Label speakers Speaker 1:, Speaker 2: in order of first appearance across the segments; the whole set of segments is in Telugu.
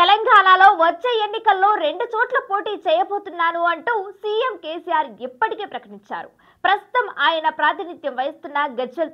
Speaker 1: తెలంగాణలో వచ్చే ఎన్నికల్లో రెండు చోట్ల పోటీ చేయబోతున్నాను అంటూ సీఎం కేసీఆర్ ఇప్పటికే ప్రకటించారు ప్రస్తుతం ఆయన ప్రాతినిధ్యం వహిస్తున్న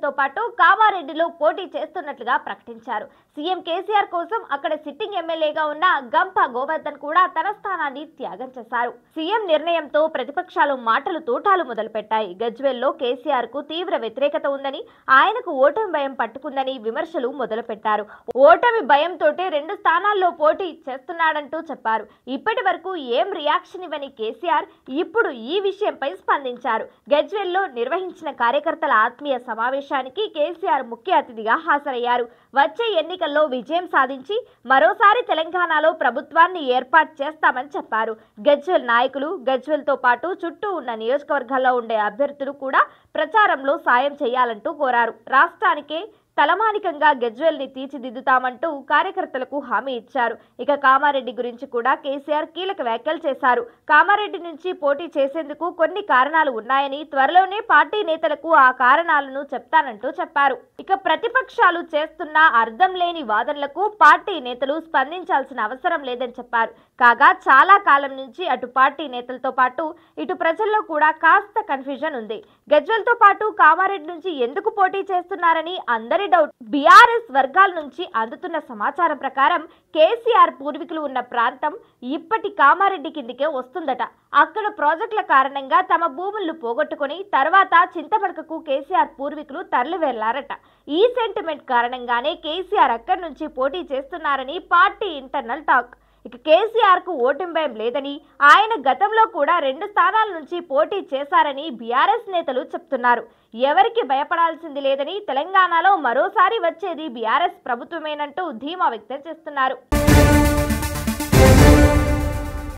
Speaker 1: తో పాటు కామారెడ్డిలో పోటీ చేస్తున్నట్లుగా ప్రకటించారు సీఎం కేసీఆర్ కోసం అక్కడ సిట్టింగ్ ఎమ్మెల్యేగా ఉన్న గంప గోవర్ధన్ కూడా తన స్థానాన్ని త్యాగం చేశారు సీఎం నిర్ణయంతో ప్రతిపక్షాలు మాటలు తూటాలు మొదలుపెట్టాయి గజ్వెల్లో కేసీఆర్ కు తీవ్ర వ్యతిరేకత ఉందని ఆయనకు ఓటమి భయం పట్టుకుందని విమర్శలు మొదలుపెట్టారు ఓటమి భయంతోటే రెండు స్థానాల్లో పోటీ చేస్తున్నాడంటూ చెప్పారు ఇప్పటి వరకు ఏం రియాక్షన్ ఇవ్వని కేసీఆర్ ఇప్పుడు ఈ విషయంపై స్పందించారు గజ్వెల్లో నిర్వహించిన కార్యకర్తల ఆత్మీయ సమావేశానికి కేసీఆర్ ముఖ్య అతిథిగా హాజరయ్యారు వచ్చే ఎన్నికల్లో విజయం సాధించి మరోసారి తెలంగాణలో ప్రభుత్వాన్ని ఏర్పాటు చేస్తామని చెప్పారు గజ్వెల్ నాయకులు గజ్వెల్తో పాటు చుట్టూ ఉన్న నియోజకవర్గాల్లో ఉండే అభ్యర్థులు కూడా ప్రచారంలో సాయం చేయాలంటూ కోరారు రాష్ట్రానికే తలమానికంగా గెజ్వెల్ ని తీర్చిదిద్దుతామంటూ కార్యకర్తలకు హామీ ఇచ్చారు ఇక కామారెడ్డి గురించి కూడా కేసీఆర్ కీలక వ్యాఖ్యలు చేశారు కామారెడ్డి నుంచి పోటీ చేసేందుకు కొన్ని కారణాలు ఉన్నాయని త్వరలోనే పార్టీ నేతలకు ఆ కారణాలను చెప్తానంటూ చెప్పారు ఇక ప్రతిపక్షాలు చేస్తున్న అర్థం లేని వాదనలకు పార్టీ నేతలు స్పందించాల్సిన అవసరం లేదని చెప్పారు కాగా చాలా కాలం నుంచి అటు పార్టీ నేతలతో పాటు ఇటు ప్రజల్లో కూడా కాస్త కన్ఫ్యూజన్ ఉంది గజ్వెల్తో పాటు కామారెడ్డి నుంచి ఎందుకు పోటీ చేస్తున్నారని అందరి ఎవరి డౌట్ బీఆర్ఎస్ వర్గాల నుంచి అందుతున్న సమాచారం ప్రకారం కేసీఆర్ పూర్వీకులు ఉన్న ప్రాంతం ఇప్పటి కామారెడ్డి కిందికే వస్తుందట అక్కడ ప్రాజెక్టుల కారణంగా తమ భూములు పోగొట్టుకుని తర్వాత చింతపడకకు కేసీఆర్ పూర్వీకులు తరలి వెళ్లారట ఈ సెంటిమెంట్ కారణంగానే కేసీఆర్ అక్కడి నుంచి పోటీ చేస్తున్నారని పార్టీ ఇంటర్నల్ టాక్ ఇక కేసీఆర్కు ఓటమి భయం లేదని ఆయన గతంలో కూడా రెండు స్థానాల నుంచి పోటీ చేశారని బీఆర్ఎస్ నేతలు చెప్తున్నారు ఎవరికి భయపడాల్సింది లేదని తెలంగాణలో మరోసారి వచ్చేది బీఆర్ఎస్ ప్రభుత్వమేనంటూ ధీమా వ్యక్తం చేస్తున్నారు